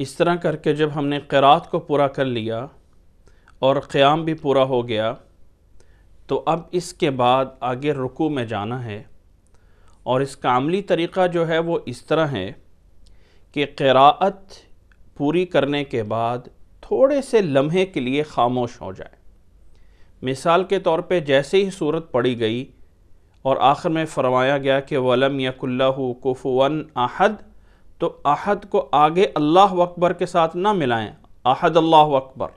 इस तरह करके जब हमने क़रात को पूरा कर लिया और क़्याम भी पूरा हो गया तो अब इसके बाद आगे रुकू में जाना है और इसका अमली तरीक़ा जो है वो इस तरह है कि क़रात पूरी करने के बाद थोड़े से लम्हे के लिए खामोश हो जाए मिसाल के तौर पे जैसे ही सूरत पड़ी गई और आखिर में फरमाया गया कि वलम यकुल्ला कुफवन अहद तो अहद को आगे अल्लाह अकबर के साथ ना मिलाएं अहद अल्लाह अकबर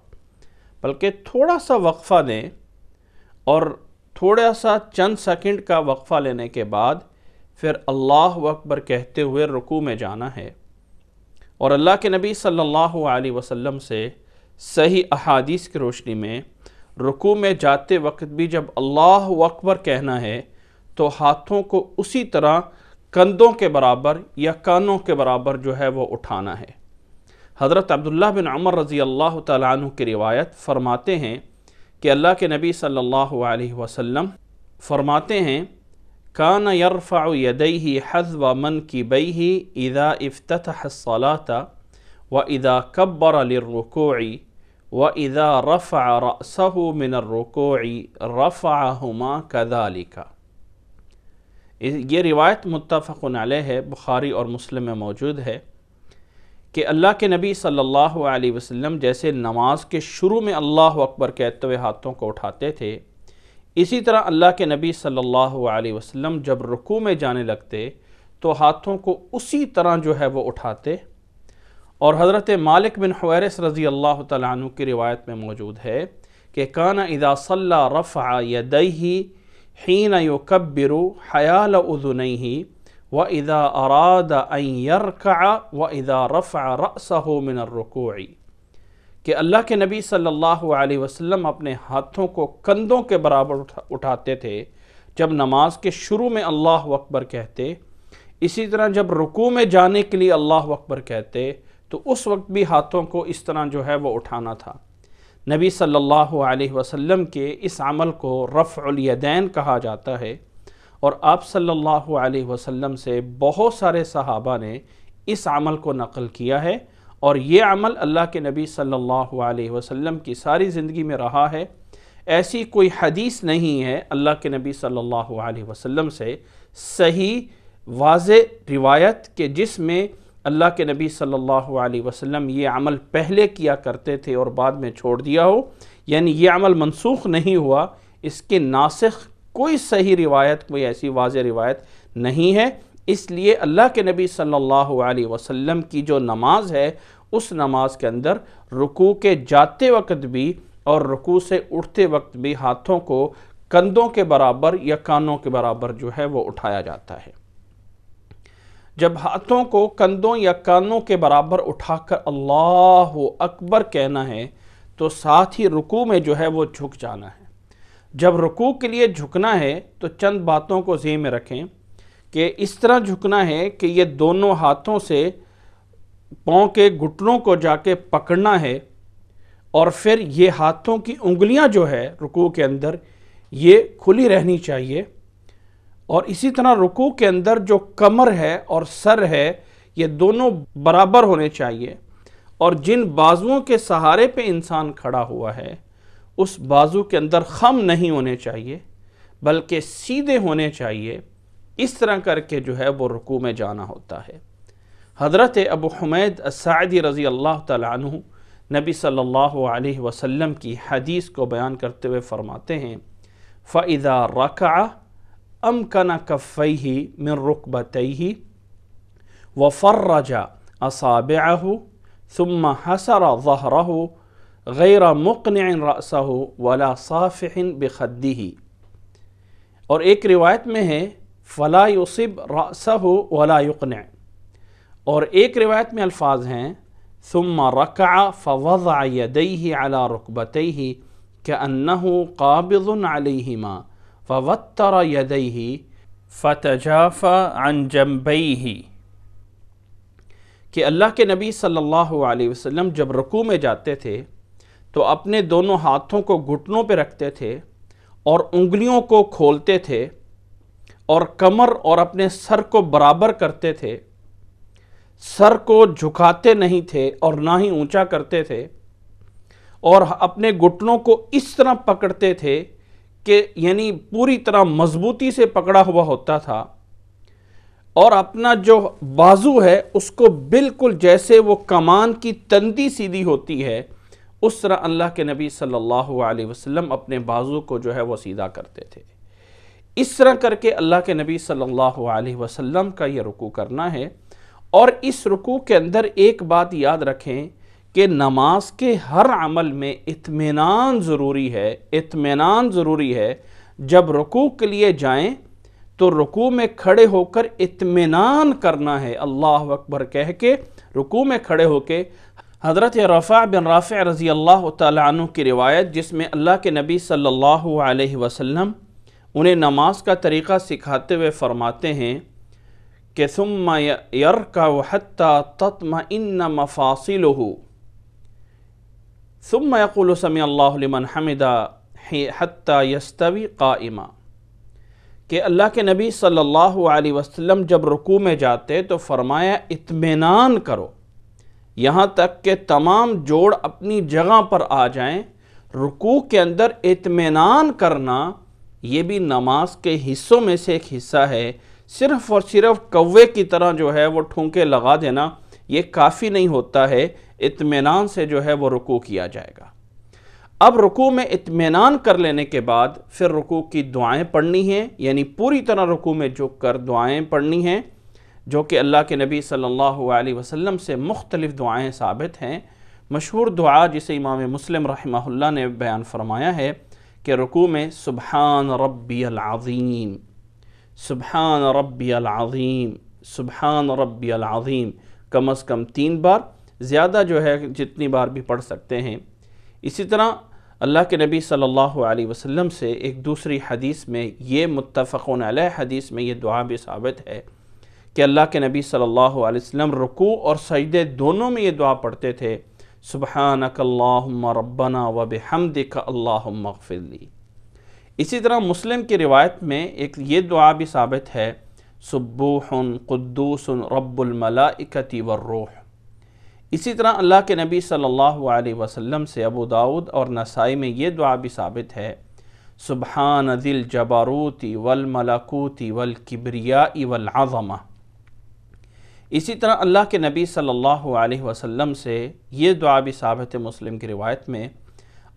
बल्कि थोड़ा सा वक्फ़ा दें और थोड़ा सा चंद सेकंड का वक्फ़ा लेने के बाद फिर अल्लाह अकबर कहते हुए रुकू में जाना है और अल्लाह के नबी सल्लल्लाहु अलैहि वसल्लम से सही अहादीस की रोशनी में रुकू में जाते वक्त भी जब अल्लाह अकबर कहना है तो हाथों को उसी तरह कंधों के बराबर या कानों के बराबर जो है वो उठाना है हज़रत अब्दुल्ला बिन अमर रज़ी अल्लाह तु की रिवायत फ़रमाते हैं कि अल्लाह के नबी सल्लल्लाहु अलैहि वसल्लम फ़रमाते हैं कान यरफ़ा यदई हज व मन की बई ही इदा इफ्तलाता व इदा कब्बर अलरकोई व इदा रफ़ा रसहु मिनरकोई रफ़ा हमा कदालिका ये रिवायत मुतफ़ है बुखारी और मुस्लिम में मौजूद है कि अल्लाह के नबी सल्लल्लाहु अलैहि वसल्लम जैसे नमाज के शुरू में अल्लाह अकबर कहते हुए हाथों को उठाते थे इसी तरह अल्लाह के नबी सल्लल्लाहु अलैहि वसल्लम जब रुकू में जाने लगते तो हाथों को उसी तरह जो है वो उठाते और हज़रत मालिक बिन हवैरस रज़ी अल्लाह तु की रिवायत में मौजूद है कि काना इदा सल्ला रफ़ा यदई हीन युकब्बिरु हयाल उदुनही व इदा अराद यरका व इदा रफ़ा रसहो मिनरकोई कि अल्लाह के नबी सल्लल्लाहु अलैहि वसल्लम अपने हाथों को कंधों के बराबर उठा, उठाते थे जब नमाज के शुरू में अल्लाह अकबर कहते इसी तरह जब रुकू में जाने के लिए अल्लाह अकबर कहते तो उस वक्त भी हाथों को इस तरह जो है वो उठाना था नबी सल्लल्लाहु अलैहि वसल्लम के इस अमल को रफ़्लयदैन कहा जाता है और आप सल्लल्लाहु अलैहि वसल्लम से बहुत सारे सहाबा ने इस अमल को नकल किया है और ये अमल अल्लाह के नबी सल्लल्लाहु अलैहि वसल्लम की सारी ज़िंदगी में रहा है ऐसी कोई हदीस नहीं है अल्लाह के नबी सल्लल्लाहु अलैहि वसल्लम से सही वाज रिवायत के जिसमें अल्लाह के नबी सल्लल्लाहु अलैहि वसल्लम ये अमल पहले किया करते थे और बाद में छोड़ दिया हो यानी ये अमल मनसूख नहीं हुआ इसके नासिख कोई सही रिवायत कोई ऐसी वाज रिवायत नहीं है इसलिए अल्लाह के नबी सल्लल्लाहु अलैहि वसल्लम की जो नमाज है उस नमाज के अंदर रुकू के जाते वक्त भी और रुकू से उठते वक्त भी हाथों को कंधों के बराबर या कानों के बराबर जो है वो उठाया जाता है जब हाथों को कंधों या कानों के बराबर उठाकर अल्लाह अकबर कहना है तो साथ ही रुकू में जो है वो झुक जाना है जब रुकू के लिए झुकना है तो चंद बातों को जेह में रखें कि इस तरह झुकना है कि ये दोनों हाथों से पाँव के घुटनों को जाके पकड़ना है और फिर ये हाथों की उंगलियां जो है रुकू के अंदर ये खुली रहनी चाहिए और इसी तरह रुकू के अंदर जो कमर है और सर है ये दोनों बराबर होने चाहिए और जिन बाजुओं के सहारे पे इंसान खड़ा हुआ है उस बाजू के अंदर खम नहीं होने चाहिए बल्कि सीधे होने चाहिए इस तरह करके जो है वो रुकू में जाना होता है हज़रत अबू हमैद असादी रज़ी अल्लाह तु नबी सल्लल्लाहु अलैहि वसल्लम की हदीस को बयान करते हुए फ़रमाते हैं फ़ाइदा रका अम अमकन कफ़ई मिन रुकबतई व फ़र्रजा असाबह सुम हसर ज़हरह गैर मुकन रसह वला साफ़िन बखदी और एक रिवायत में है फ़ला युसब रसह वला युकन और एक रिवायत में अल्फाज हैं सुम रक़ा फ़वज़ यदई अला रुकबतई के अन्नू काबिजुन अलहिमा फवतर यदई फतजाफ़ा अन जम्बई ही कि अल्लाह के नबी सल्लल्लाहु अलैहि वसल्लम जब रुकू में जाते थे तो अपने दोनों हाथों को घुटनों पर रखते थे और उंगलियों को खोलते थे और कमर और अपने सर को बराबर करते थे सर को झुकाते नहीं थे और ना ही ऊंचा करते थे और अपने घुटनों को इस तरह पकड़ते थे के यानी पूरी तरह मजबूती से पकड़ा हुआ होता था और अपना जो बाजू है उसको बिल्कुल जैसे वो कमान की तंदी सीधी होती है उस तरह अल्लाह के नबी सल्लल्लाहु अलैहि वसल्लम अपने बाजू को जो है वो सीधा करते थे इस तरह करके अल्लाह के नबी सल्लल्लाहु अलैहि वसल्लम का ये रुकू करना है और इस रुकू के अंदर एक बात याद रखें कि नमाज के हर अमल में इतमान ज़रूरी है इतमान ज़रूरी है जब रुकू के लिए जाएं तो रुकू में खड़े होकर इतमान करना है अल्लाह अकबर कह के रुकू में खड़े होकर हज़रत रफ़ा बिन राफ़ रज़ी अल्लाह तु की रिवायत जिसमें अल्लाह के नबी सल्लल्लाहु अलैहि वसल्लम उन्हें नमाज का तरीक़ा सिखाते हुए फ़रमाते हैं कि सुम्मा यर का वहत्ता तत्म इन मफासिल सुम यकुल समी अल्लामन हमिदा हती यस्तवी काइमा कि अल्लाह के नबी सल्लल्लाहु अलैहि वसल्लम जब रुकू में जाते तो फरमाया इत्मीनान करो यहाँ तक के तमाम जोड़ अपनी जगह पर आ जाएं रुकू के अंदर इत्मीनान करना ये भी नमाज के हिस्सों में से एक हिस्सा है सिर्फ़ और सिर्फ कौवे की तरह जो है वो ठोंके लगा देना ये काफ़ी नहीं होता है इतमान से जो है वो रुकू किया जाएगा अब रुकू में इतमान कर लेने के बाद फिर रुकू की दुआएं पढ़नी हैं यानी पूरी तरह रुकू में झुक कर दुआएँ पढ़नी हैं जो कि अल्लाह के नबी सल्लल्लाहु अलैहि वसल्लम से मुख्तलिफ़ दुआएं साबित हैं मशहूर दुआ जिसे इमाम मुस्लिम रहमहुल्लाह ने बयान फरमाया है कि रुकू में सुबहान रब्बी अज़ीम सुबहान रब्बी अज़ीम सुबहान रब्बी अज़ीम कम अज़ कम तीन बार ज़्यादा जो है जितनी बार भी पढ़ सकते हैं इसी तरह अल्लाह के नबी सल्लल्लाहु अलैहि वसल्लम से एक दूसरी हदीस में ये मुतफ़न अलैह हदीस में ये दुआ भी साबित है कि अल्लाह के नबी सल्लल्लाहु अलैहि वसल्लम रुकू और सजदे दोनों में ये दुआ पढ़ते थे सुबहानकल्लाम रब्बना व बेहमद का अल्लाफ़िली इसी तरह मुस्लिम की रिवायत में एक ये दुआ भी साबित है सुब्बूहन क़ुद्दूस व वर्रूह इसी तरह अल्लाह के नबी सल्लल्लाहु अलैहि वसल्लम से अबू दाऊद और नसाई में ये दुआ भी साबित है सुबहान दिल जबारूती वल मलाकूती वल वल इसी तरह अल्लाह के नबी सल्लल्लाहु अलैहि वसल्लम से ये दुआ भी साबित मुस्लिम की रिवायत में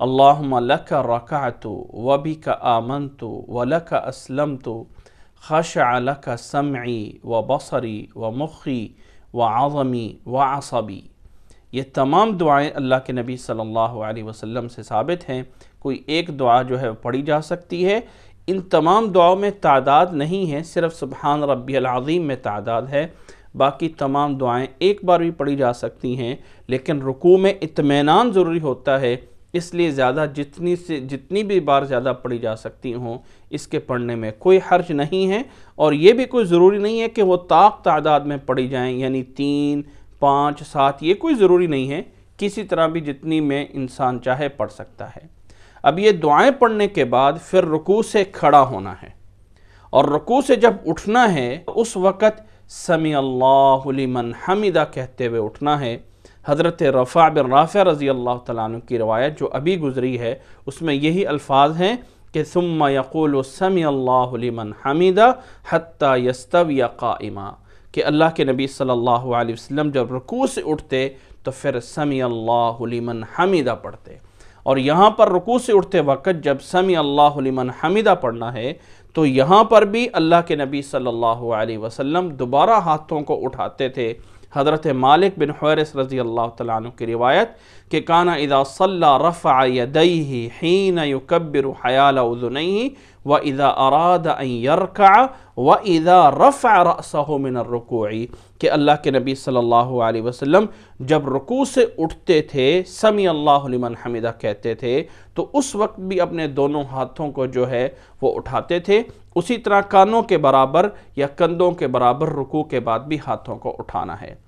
अल्लाम लक रकातु व भी का आमन तो व लक असलम तो खश का समई व बसरी व मुखी व आज़मी व आसबी ये तमाम दुआएं अल्लाह के नबी सल्लल्लाहु अलैहि वसल्लम से साबित हैं कोई एक दुआ जो है पढ़ी जा सकती है इन तमाम दुआओं में तादाद नहीं है सिर्फ सुबहान रब्बी अज़ीम में तादाद है बाकी तमाम दुआएं एक बार भी पढ़ी जा सकती हैं लेकिन रुकू में इतमान ज़रूरी होता है इसलिए ज़्यादा जितनी से जितनी भी बार ज़्यादा पढ़ी जा सकती हों इसके पढ़ने में कोई हर्ज नहीं है और ये भी कोई ज़रूरी नहीं है कि वो ताक तादाद में पढ़ी जाएँ यानी तीन पाँच सात ये कोई ज़रूरी नहीं है किसी तरह भी जितनी में इंसान चाहे पढ़ सकता है अब ये दुआएं पढ़ने के बाद फिर रुकू से खड़ा होना है और रुकू से जब उठना है उस वक़्त समी अल्लाह हमीदा कहते हुए उठना है हज़रत रफ़ा बिन राफ़ रज़ी अल्लाह तु की रवायत जो अभी गुज़री है उसमें यही अल्फाज हैं कि सुम यक़ुल समी अल्लामन हमीदा हती यस्तव काइमा कि अल्लाह के नबी सल्लल्लाहु अलैहि वसल्लम जब रुकू से उठते तो फिर समी अल्लामन हमीदा पढ़ते और यहाँ पर रुकू से उठते वक़्त जब समी अल्लामन हमीदा पढ़ना है तो यहाँ पर भी अल्लाह के नबी सल्लल्लाहु अलैहि वसल्लम दोबारा हाथों को उठाते थे हज़रत मालिक बिन हरस रज़ी अल्लाह तु की रिवायत के काना इदा सल्ला रफ़ा हीन युकबिर हयाल व इदा अराद यरका व इदा रफ़ा रसमिन कि अल्लाह के नबी सल्लल्लाहु अलैहि वसल्लम जब रुकू से उठते थे समी अल्लाह लिमन हमिदा कहते थे तो उस वक्त भी अपने दोनों हाथों को जो है वो उठाते थे उसी तरह कानों के बराबर या कंधों के बराबर रुकू के बाद भी हाथों को उठाना है